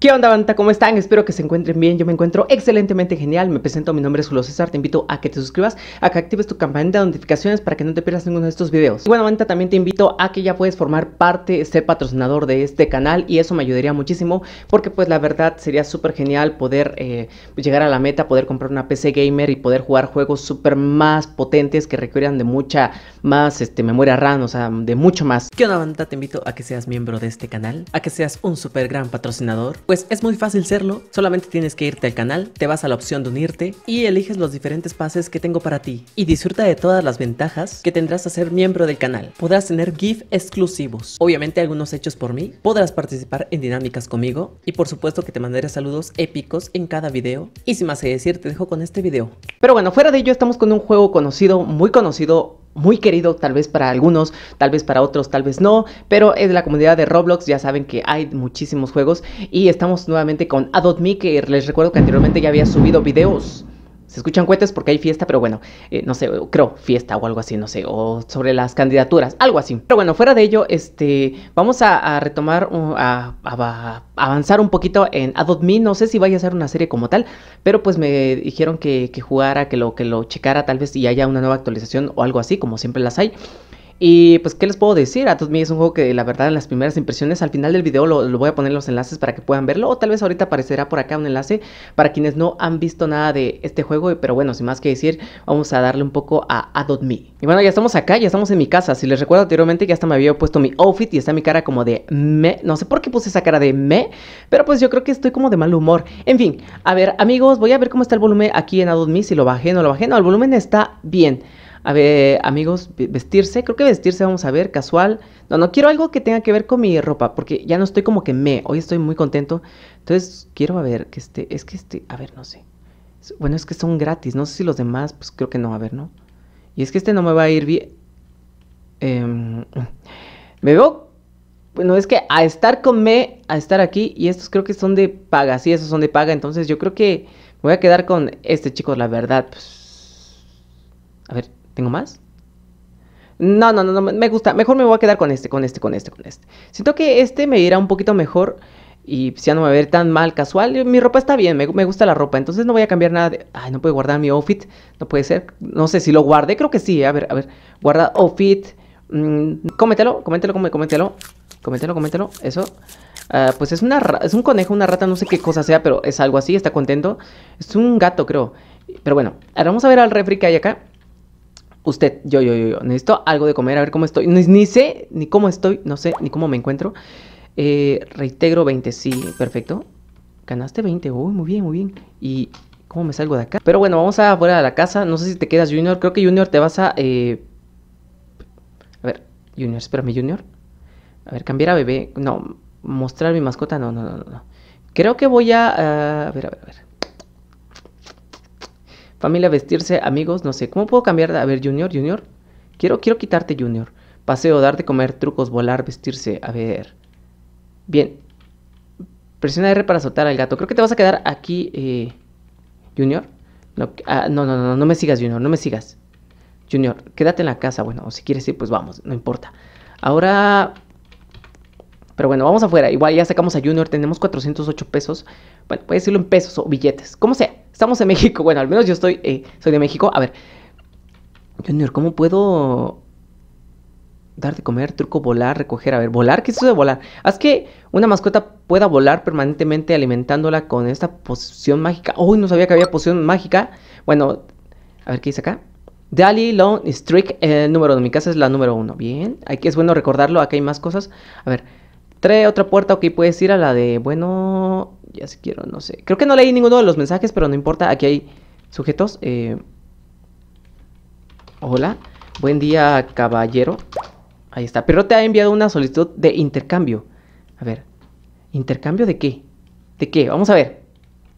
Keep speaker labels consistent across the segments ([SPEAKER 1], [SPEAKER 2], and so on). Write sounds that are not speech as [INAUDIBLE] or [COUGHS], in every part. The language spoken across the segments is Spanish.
[SPEAKER 1] ¿Qué onda, banda? ¿Cómo están? Espero que se encuentren bien. Yo me encuentro excelentemente genial. Me presento, mi nombre es Julio César. Te invito a que te suscribas, a que actives tu campanita de notificaciones para que no te pierdas ninguno de estos videos. Y bueno, banda, también te invito a que ya puedes formar parte, ser patrocinador de este canal y eso me ayudaría muchísimo porque pues la verdad sería súper genial poder eh, llegar a la meta, poder comprar una PC gamer y poder jugar juegos súper más potentes que requieran de mucha más este, memoria RAM, o sea, de mucho más. ¿Qué onda, banda? Te invito a que seas miembro de este canal, a que seas un súper gran patrocinador pues es muy fácil serlo, solamente tienes que irte al canal, te vas a la opción de unirte y eliges los diferentes pases que tengo para ti y disfruta de todas las ventajas que tendrás a ser miembro del canal. Podrás tener GIF exclusivos, obviamente algunos hechos por mí, podrás participar en dinámicas conmigo y por supuesto que te mandaré saludos épicos en cada video y sin más que decir te dejo con este video. Pero bueno, fuera de ello estamos con un juego conocido, muy conocido muy querido tal vez para algunos, tal vez para otros, tal vez no, pero es de la comunidad de Roblox, ya saben que hay muchísimos juegos y estamos nuevamente con Adot Me, que les recuerdo que anteriormente ya había subido videos se escuchan cohetes porque hay fiesta, pero bueno, eh, no sé, creo fiesta o algo así, no sé, o sobre las candidaturas, algo así. Pero bueno, fuera de ello, este, vamos a, retomar, a, avanzar un poquito en Adopt Me, no sé si vaya a ser una serie como tal, pero pues me dijeron que, que jugara, que lo, que lo checara tal vez y haya una nueva actualización o algo así, como siempre las hay. Y pues, ¿qué les puedo decir? todos Me es un juego que la verdad en las primeras impresiones, al final del video lo, voy a poner los enlaces para que puedan verlo, o tal vez ahorita aparecerá por acá un enlace para quienes no han visto nada de este juego, pero bueno, sin más que decir, vamos a darle un poco a Atot Me. Y bueno, ya estamos acá, ya estamos en mi casa, si les recuerdo anteriormente que hasta me había puesto mi outfit y está mi cara como de me, no sé por qué puse esa cara de me, pero pues yo creo que estoy como de mal humor. En fin, a ver amigos, voy a ver cómo está el volumen aquí en Adobe si lo bajé, no lo bajé, no, el volumen está bien a ver, amigos, vestirse, creo que vestirse vamos a ver, casual. No, no quiero algo que tenga que ver con mi ropa, porque ya no estoy como que me, hoy estoy muy contento. Entonces, quiero a ver, que este, es que este, a ver, no sé. Bueno, es que son gratis, no sé si los demás, pues creo que no, a ver, ¿no? Y es que este no me va a ir bien. Em, me veo bueno, es que a estar con me, a estar aquí, y estos creo que son de paga, sí, esos son de paga, entonces yo creo que voy a quedar con este, chicos, la verdad. Pues, a ver, ¿Tengo más? No, no, no, me gusta. Mejor me voy a quedar con este, con este, con este, con este. Siento que este me irá un poquito mejor y si pues, ya no me va a ver tan mal casual. Mi ropa está bien, me, gusta la ropa, entonces no voy a cambiar nada. ay, no puedo guardar mi outfit, no puede ser. No sé si lo guardé, creo que sí. Eh, a ver, a ver, guarda outfit. Mm, coméntelo, coméntelo. Coméntelo, coméntelo. eso. Ah, pues es, una es un conejo, una rata, no sé qué cosa sea, pero es algo así, está contento. Es un gato, creo. Pero bueno, ahora vamos a ver al refri que hay acá usted, yo, yo, yo, yo, necesito algo de comer, a ver cómo estoy. Ni, ni sé ni cómo estoy, no sé ni cómo me encuentro. Eh, reintegro 20, sí, perfecto. Ganaste 20, uy, muy bien, muy bien. Y ¿Cómo me salgo de acá? Pero bueno, vamos a afuera de la casa. No sé si te quedas, Junior. Creo que Junior te vas a... Eh... A ver, Junior, espérame, Junior. A ver, cambiar a bebé. No, mostrar mi mascota. No, no, no, no. Creo que voy a... A ver, a ver, a ver. Familia, vestirse, amigos, no sé. ¿Cómo puedo cambiar? A ver, Junior, Junior. Quiero, quiero quitarte, Junior. Paseo, darte comer, trucos, volar, vestirse. A ver. Bien. Presiona R para soltar al gato. Creo que te vas a quedar aquí, Junior. No, no, no, no, no me sigas, Junior, no me sigas. Junior, quédate en la casa. Bueno, o si quieres ir, pues vamos, no importa. Ahora pero bueno, vamos afuera. Igual ya sacamos a Junior, tenemos 408 pesos. Bueno, puede decirlo en pesos o billetes, como sea. Estamos en México. Bueno, al menos yo estoy, eh, soy de México. A ver, Junior, ¿cómo puedo dar de comer, truco, volar, recoger? A ver, volar, ¿qué es eso de volar? Haz que una mascota pueda volar permanentemente alimentándola con esta poción mágica. Uy, no sabía que había poción mágica. Bueno, a ver qué dice acá. Dali long, Streak, el eh, número de mi casa es la número uno. Bien, aquí es bueno recordarlo, Acá hay más cosas. A ver, Trae otra puerta, ok, puedes ir a la de, bueno, ya si quiero, no sé. Creo que no leí ninguno de los mensajes, pero no importa, aquí hay sujetos. Eh. hola, buen día caballero. Ahí está, pero te ha enviado una solicitud de intercambio. A ver, ¿intercambio de qué? ¿De qué? Vamos a ver.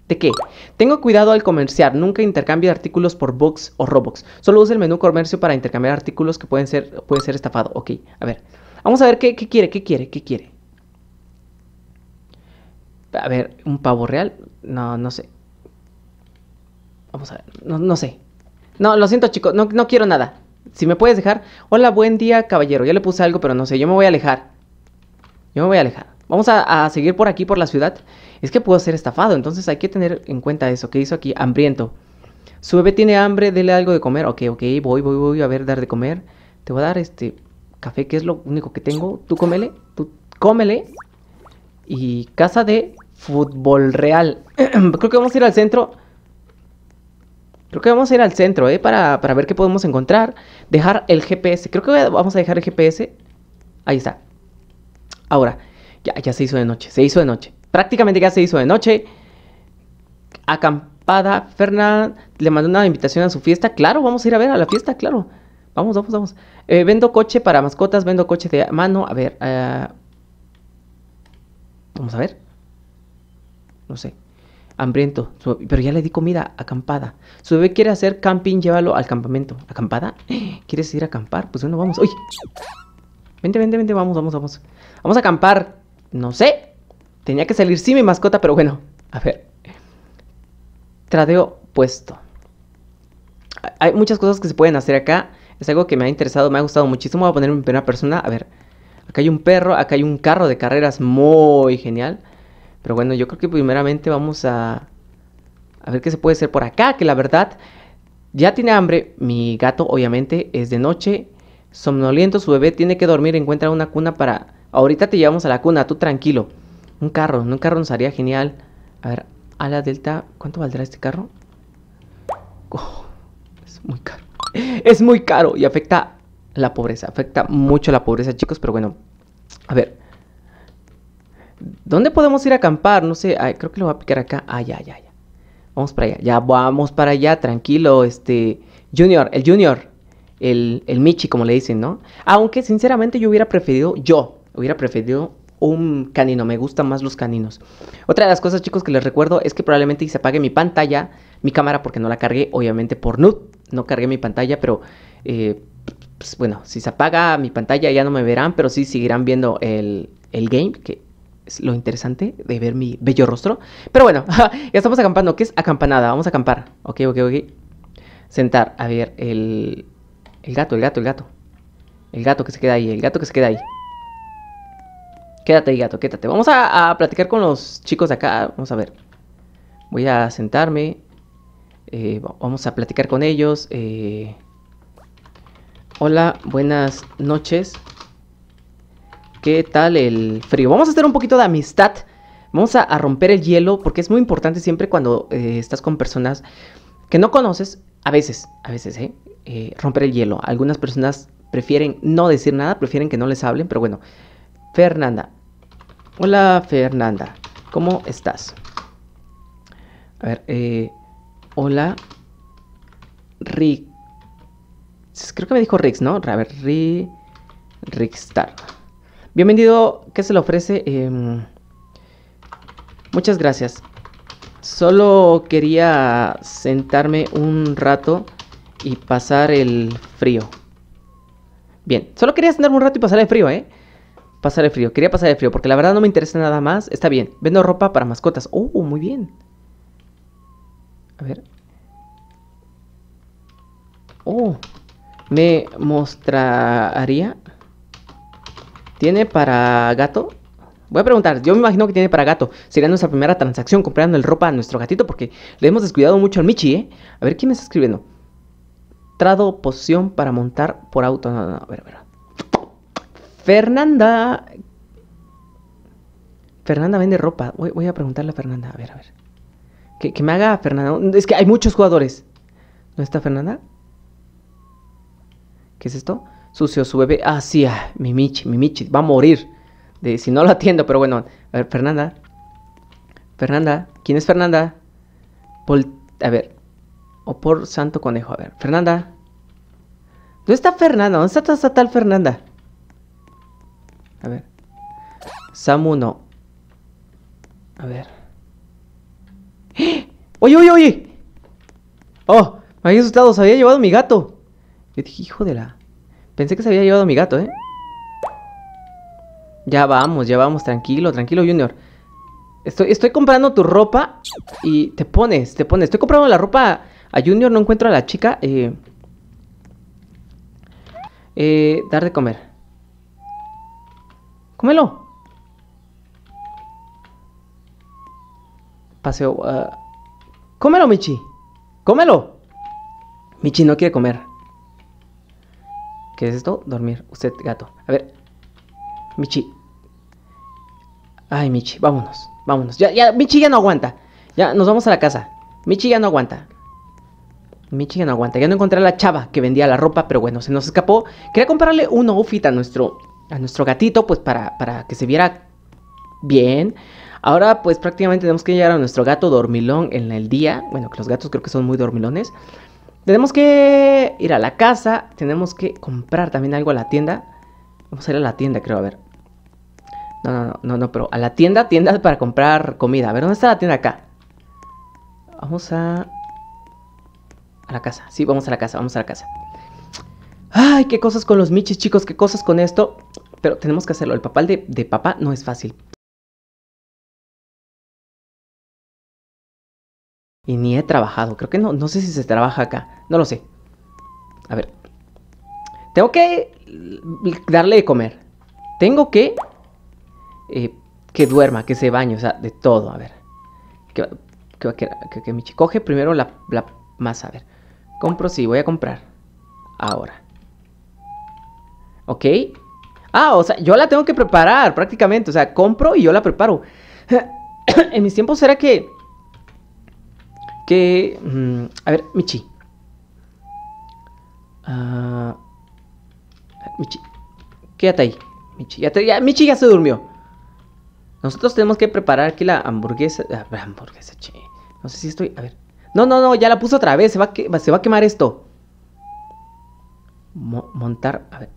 [SPEAKER 1] ¿De qué? Tengo cuidado al comerciar, nunca intercambio artículos por Box o Robux. Solo use el menú comercio para intercambiar artículos que pueden ser, puede ser estafado. Ok, a ver. Vamos a ver qué quiere, qué quiere, qué quiere. A ver, ¿un pavo real? No, no sé. Vamos a ver, no, sé. No, lo siento, chicos, no, quiero nada. Si me puedes dejar. Hola, buen día, caballero. Ya le puse algo, pero no sé. Yo me voy a alejar. Yo me voy a alejar. Vamos a, a, seguir por aquí, por la ciudad. Es que puedo ser estafado, entonces hay que tener en cuenta eso. ¿Qué hizo aquí? Hambriento. Su bebé tiene hambre, dele algo de comer. Ok, ok, voy, voy, voy a ver, dar de comer. Te voy a dar este café, que es lo único que tengo. Tú cómele, tú cómele. Y casa de fútbol real. [CLEARS THROAT] Creo que vamos a ir al centro. Creo que vamos a ir al centro, ¿eh? Para, ver qué podemos encontrar. Dejar el GPS. Creo que vamos a dejar el GPS. Ahí está. Ahora, ya, ya se hizo de noche. Se hizo de noche. Prácticamente ya se hizo de noche. Acampada. Fernán le mandó una invitación a su fiesta. Claro, vamos a ir a ver a la fiesta, claro. Vamos, vamos, vamos. Eh, vendo coche para mascotas. Vendo coche de mano. A ver. Eh, vamos a ver no sé, hambriento, pero ya le di comida, acampada. Su bebé quiere hacer camping, llévalo al campamento. ¿Acampada? [GASPS] ¿Quieres ir a acampar? Pues bueno, vamos. ¡Uy! Vente, vente, vente, vamos, vamos, vamos. Vamos a acampar. No sé. Tenía que salir, sin mi mascota, pero bueno. A ver. Tradeo puesto. Hay muchas cosas que se pueden hacer acá. Es algo que me ha interesado, me ha gustado muchísimo. Voy a ponerme en primera persona. A ver. Acá hay un perro, acá hay un carro de carreras muy genial. Pero bueno, yo creo que primeramente vamos a, a ver qué se puede hacer por acá, que la verdad ya tiene hambre. Mi gato obviamente es de noche, somnoliento, su bebé tiene que dormir, encuentra una cuna para... Ahorita te llevamos a la cuna, tú tranquilo. Un carro, un carro nos haría genial. A ver, a la Delta, ¿cuánto valdrá este carro? Oh, es muy caro. [LAUGHS] Es muy caro y afecta la pobreza, afecta mucho la pobreza, chicos, pero bueno. A ver, ¿dónde podemos ir a acampar? No sé, creo que lo va a picar acá. Ah, ya, ya, ya. Vamos para allá, ya vamos para allá, tranquilo, este. Junior, el Junior, el, Michi, como le dicen, ¿no? Aunque sinceramente yo hubiera preferido, yo hubiera preferido un canino, me gustan más los caninos. Otra de las cosas, chicos, que les recuerdo es que probablemente se apague mi pantalla, mi cámara, porque no la cargué, obviamente por nud, no cargué mi pantalla, pero eh, pues, bueno, si se apaga mi pantalla ya no me verán, pero sí seguirán viendo el, el game, que es lo interesante de ver mi bello rostro. Pero bueno, [LAUGHS] ya estamos acampando. ¿Qué es acampanada? Vamos a acampar. Ok, ok, ok. Sentar. A ver, el, el gato, el gato, el gato. El gato que se queda ahí, el gato que se queda ahí. Quédate ahí, gato, quédate. Vamos a, platicar con los chicos de acá. Vamos a ver. Voy a sentarme. Eh, vamos a platicar con ellos. Eh, hola, buenas noches. ¿Qué tal el frío? Vamos a hacer un poquito de amistad. Vamos a, romper el hielo porque es muy importante siempre cuando eh, estás con personas que no conoces. A veces, a veces, ¿eh? ¿eh? romper el hielo. Algunas personas prefieren no decir nada, prefieren que no les hablen, pero bueno. Fernanda. Hola Fernanda, ¿cómo estás? A ver, eh, hola Rick. Creo que me dijo Rix, ¿no? A ver, Rick, Rickstar. Bienvenido, ¿qué se le ofrece? Em, muchas gracias. Solo quería sentarme un rato y pasar el frío. Bien, solo quería sentarme un rato y pasar el frío, ¿eh? Pasar el frío, quería pasar el frío, porque la verdad no me interesa nada más. Está bien, vendo ropa para mascotas. ¡Oh, muy bien! A ver. ¡Oh! Me mostraría... ¿Tiene para gato? Voy a preguntar, yo me imagino que tiene para gato. Sería nuestra primera transacción comprando el ropa a nuestro gatito porque le hemos descuidado mucho al Michi, ¿eh? A ver, ¿quién me está escribiendo? Trado, poción para montar por auto. No, no, no, a ver, a ver. Fernanda. Fernanda vende ropa. Voy, voy, a preguntarle a Fernanda. A ver, a ver. Que, me haga Fernanda. Es que hay muchos jugadores. ¿No está Fernanda? ¿Qué es esto? sucio su bebé. Ah, sí, ah, mi Michi, mi Michi, va a morir. De, si no lo atiendo, pero bueno. A ver, Fernanda. Fernanda, ¿quién es Fernanda? a ver. O por santo conejo, a ver. Fernanda. ¿Dónde está Fernanda? ¿Dónde está, tal Fernanda? A ver. Samu no. A ver. ¡Ah! oye, oye! ¡Oh! Me había asustado, se había llevado mi gato. Yo dije, hijo de la... Pensé que se había llevado a mi gato, ¿eh? Ya vamos, ya vamos, tranquilo, tranquilo, Junior. Estoy, estoy comprando tu ropa y te pones, te pones. Estoy comprando la ropa a Junior, no encuentro a la chica. Eh, eh, dar de comer. Cómelo. Paseo. Ah, cómelo, Michi. Cómelo. Michi no quiere comer. ¿Qué es esto? Dormir. Usted, gato. A ver. Michi. Ay, Michi, vámonos. Vámonos. Ya, ya, Michi ya no aguanta. Ya, nos vamos a la casa. Michi ya no aguanta. Michi ya no aguanta. Ya no encontré a la chava que vendía la ropa, pero bueno, se nos escapó. Quería comprarle un outfit a nuestro, a nuestro gatito, pues para, para que se viera bien. Ahora, pues prácticamente tenemos que llegar a nuestro gato dormilón en el día. Bueno, que los gatos creo que son muy dormilones. Tenemos que ir a la casa, tenemos que comprar también algo a la tienda. Vamos a ir a la tienda, creo, a ver. No, no, no, no, pero a la tienda, tienda para comprar comida. A ver, ¿dónde está la tienda acá? Vamos a... A la casa, sí, vamos a la casa, vamos a la casa. Ay, qué cosas con los michis, chicos, qué cosas con esto. Pero tenemos que hacerlo. El papal de, de papá no es fácil. ni he trabajado. Creo que no. No sé si se trabaja acá. No lo sé. A ver. Tengo que darle de comer. Tengo que... Eh, que duerma, que se bañe, o sea, de todo. A ver. Que, que, que, que coge primero la, la masa. A ver. Compro, sí, voy a comprar. Ahora. Ok. Ah, o sea, yo la tengo que preparar prácticamente. O sea, compro y yo la preparo. [COUGHS] en mis tiempos era que Mm, a ver, Michi. Ah, Michi, quédate ahí. Michi ya, Michi ya se durmió. Nosotros tenemos que preparar aquí la hamburguesa. La hamburguesa, che. No sé si estoy... A ver. No, no, no, ya la puse otra vez. Se va a, se va a quemar esto. montar... A ver.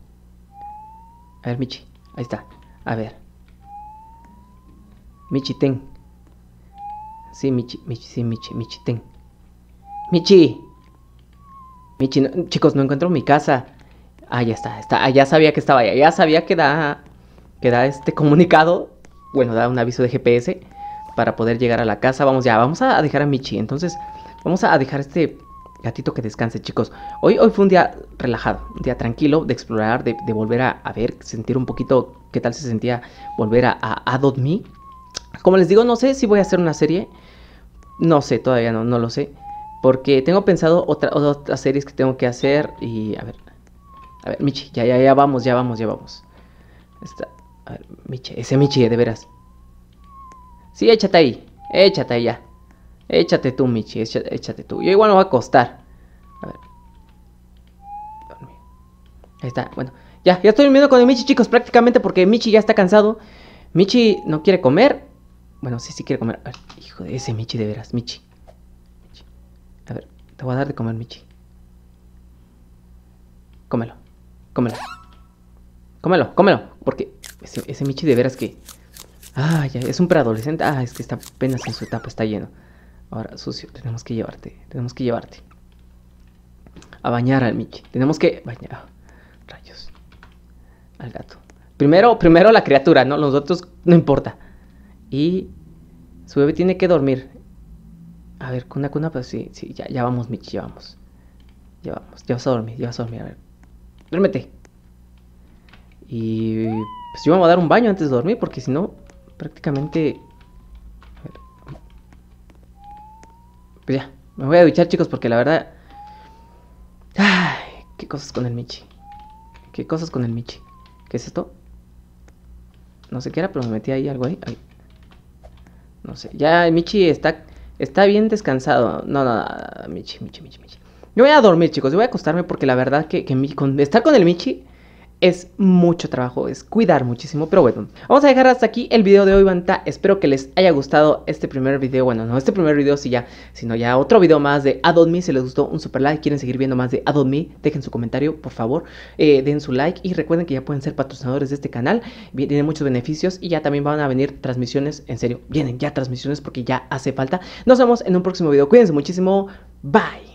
[SPEAKER 1] A ver, Michi. Ahí está. A ver. Michi, ten. Sí, Michi, Michi, sí, Michi, Michi, ten. Michi. Michi, chicos, no encuentro mi casa. Ah, ya está, está, ah, ya sabía que estaba allá, ya sabía que da, que da este comunicado, bueno, da un aviso de GPS para poder llegar a la casa. Vamos ya, vamos a dejar a Michi, entonces vamos a dejar este gatito que descanse, chicos. Hoy, hoy fue un día relajado, un día tranquilo de explorar, de, volver a, ver, sentir un poquito qué tal se sentía volver a, a Me. Como les digo, no sé si voy a hacer una serie no sé, todavía no, no lo sé. Porque tengo pensado otra, otras series que tengo que hacer y a ver. A ver, Michi, ya, ya, ya vamos, ya vamos, ya vamos. a ver, Michi, ese Michi, de veras. Sí, échate ahí, échate ahí ya. Échate tú, Michi, échate, tú. Yo igual no voy a acostar. A ver. Ahí está, bueno. Ya, ya estoy durmiendo con el Michi, chicos, prácticamente porque Michi ya está cansado. Michi no quiere comer bueno, sí, sí quiere comer. hijo de ese Michi, de veras. Michi. A ver, te voy a dar de comer, Michi. Cómelo. Cómelo. Cómelo, cómelo. Porque ese, Michi de veras que... Ah, ya, es un preadolescente. Ah, es que está apenas en su etapa, está lleno. Ahora, sucio, tenemos que llevarte. Tenemos que llevarte. A bañar al Michi. Tenemos que bañar. Ah, rayos. Al gato. Primero, primero la criatura, ¿no? Los otros no importa. Y su bebé tiene que dormir. A ver, cuna, cuna, pues sí, sí, ya, ya vamos, Michi, ya vamos. Ya vamos, ya vas a dormir, ya vas a dormir, a ver. Duérmete. Y pues yo me voy a dar un baño antes de dormir porque si no, prácticamente... A ver. Pues ya, me voy a duchar chicos porque la verdad... Ay, qué cosas con el Michi. Qué cosas con el Michi. ¿Qué es esto? No sé qué era, pero me metí ahí algo ahí. ahí. No sé, ya Michi está, está bien descansado. No, no, Michi, Michi, Michi, Yo voy a dormir, chicos, yo voy a acostarme porque la verdad que, que mi, estar con el Michi es mucho trabajo, es cuidar muchísimo, pero bueno. Vamos a dejar hasta aquí el video de hoy, Banta. Espero que les haya gustado este primer video. Bueno, no este primer video, si ya, sino ya otro video más de Adopt Me. Si les gustó, un super like. ¿Quieren seguir viendo más de Adopt Me? Dejen su comentario, por favor. Eh, den su like y recuerden que ya pueden ser patrocinadores de este canal. Tienen muchos beneficios y ya también van a venir transmisiones. En serio, vienen ya transmisiones porque ya hace falta. Nos vemos en un próximo video. Cuídense muchísimo. Bye.